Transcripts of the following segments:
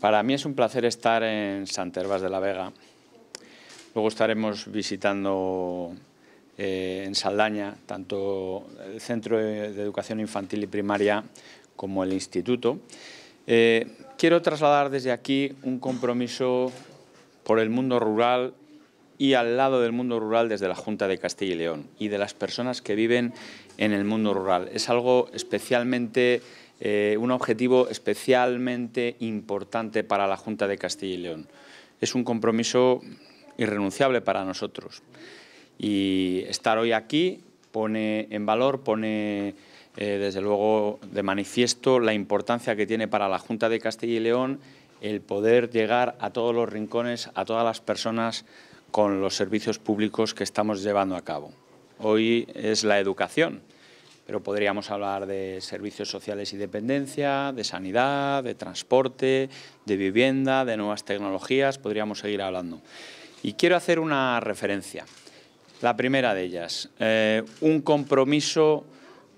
Para mí es un placer estar en Santervas de la Vega. Luego estaremos visitando eh, en Saldaña tanto el Centro de Educación Infantil y Primaria como el Instituto. Eh, quiero trasladar desde aquí un compromiso por el mundo rural y al lado del mundo rural desde la Junta de Castilla y León y de las personas que viven en el mundo rural. Es algo especialmente eh, un objetivo especialmente importante para la Junta de Castilla y León. Es un compromiso irrenunciable para nosotros. Y estar hoy aquí pone en valor, pone eh, desde luego de manifiesto la importancia que tiene para la Junta de Castilla y León el poder llegar a todos los rincones, a todas las personas con los servicios públicos que estamos llevando a cabo. Hoy es la educación pero podríamos hablar de servicios sociales y dependencia, de sanidad, de transporte, de vivienda, de nuevas tecnologías, podríamos seguir hablando. Y quiero hacer una referencia. La primera de ellas, eh, un compromiso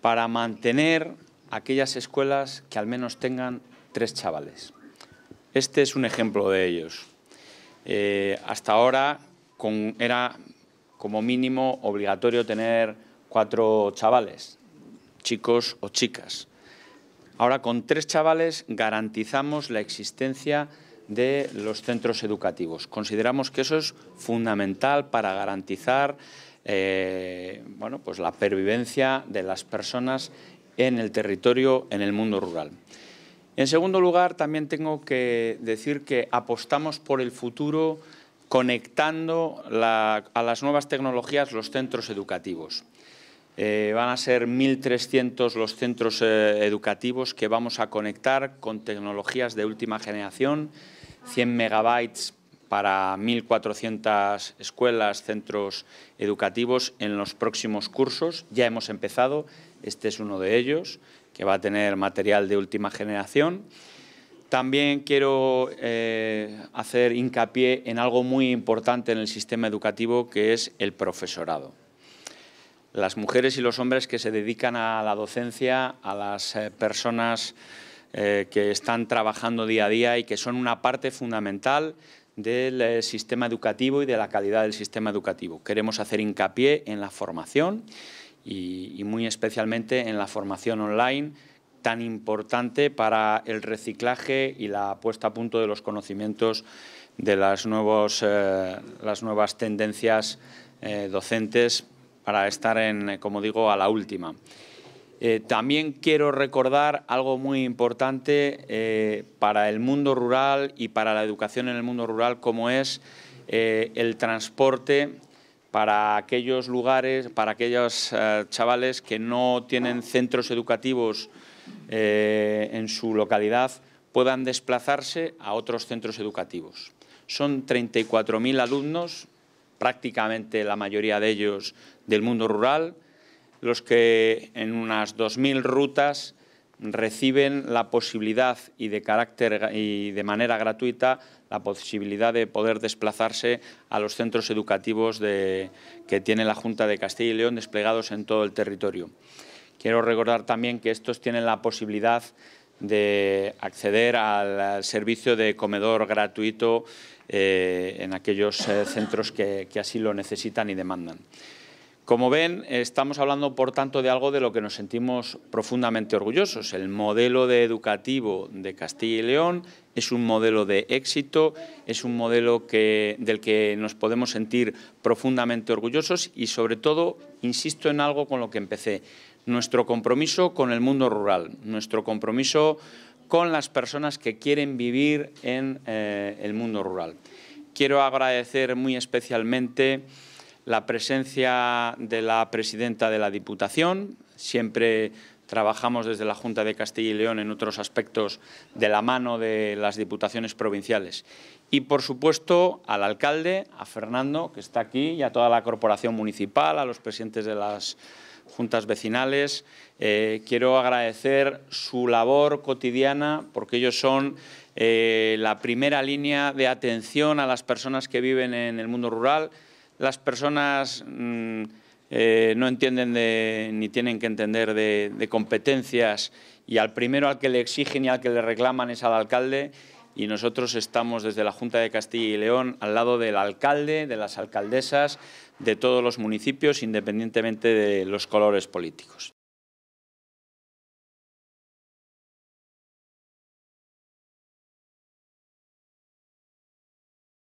para mantener aquellas escuelas que al menos tengan tres chavales. Este es un ejemplo de ellos. Eh, hasta ahora era como mínimo obligatorio tener cuatro chavales chicos o chicas. Ahora, con tres chavales garantizamos la existencia de los centros educativos. Consideramos que eso es fundamental para garantizar eh, pues la pervivencia de las personas en el territorio, en el mundo rural. En segundo lugar, también tengo que decir que apostamos por el futuro conectando a las nuevas tecnologías los centros educativos. Eh, van a ser 1.300 los centros eh, educativos que vamos a conectar con tecnologías de última generación, 100 megabytes para 1.400 escuelas, centros educativos en los próximos cursos. Ya hemos empezado, este es uno de ellos, que va a tener material de última generación. También quiero eh, hacer hincapié en algo muy importante en el sistema educativo, que es el profesorado las mujeres y los hombres que se dedican a la docencia, a las eh, personas eh, que están trabajando día a día y que son una parte fundamental del eh, sistema educativo y de la calidad del sistema educativo. Queremos hacer hincapié en la formación y, muy especialmente en la formación online tan importante para el reciclaje y la puesta a punto de los conocimientos de las, las nuevas tendencias docentes para estar, en, eh, como digo, a la última. Eh, también quiero recordar algo muy importante eh, para el mundo rural y para la educación en el mundo rural, como es el transporte para aquellos lugares, para aquellos chavales que no tienen centros educativos en su localidad, puedan desplazarse a otros centros educativos. Son 34.000 alumnos prácticamente la mayoría de ellos del mundo rural, los que en unas 2.000 rutas reciben la posibilidad y de carácter y de manera gratuita la posibilidad de poder desplazarse a los centros educativos que tiene la Junta de Castilla y León desplegados en todo el territorio. Quiero recordar también que estos tienen la posibilidad de acceder al servicio de comedor gratuito eh, en aquellos eh, centros que así lo necesitan y demandan. Como ven, estamos hablando, por tanto, de algo de lo que nos sentimos profundamente orgullosos. El modelo educativo de Castilla y León es un modelo de éxito, es un modelo del que nos podemos sentir profundamente orgullosos y, sobre todo, insisto en algo con lo que empecé, nuestro compromiso con el mundo rural, nuestro compromiso con las personas que quieren vivir en eh, el mundo rural. Quiero agradecer muy especialmente la presencia de la presidenta de la Diputación, siempre trabajamos desde la Junta de Castilla y León en otros aspectos de la mano de las diputaciones provinciales. Y, por supuesto, al alcalde, a Fernando, que está aquí, y a toda la corporación municipal, a los presidentes de las juntas vecinales. Eh, quiero agradecer su labor cotidiana porque ellos son eh, la primera línea de atención a las personas que viven en el mundo rural las personas mm, eh, no entienden ni tienen que entender de, competencias y al primero al que le exigen y al que le reclaman es al alcalde y nosotros estamos desde la Junta de Castilla y León al lado del alcalde, de las alcaldesas, de todos los municipios, independientemente de los colores políticos.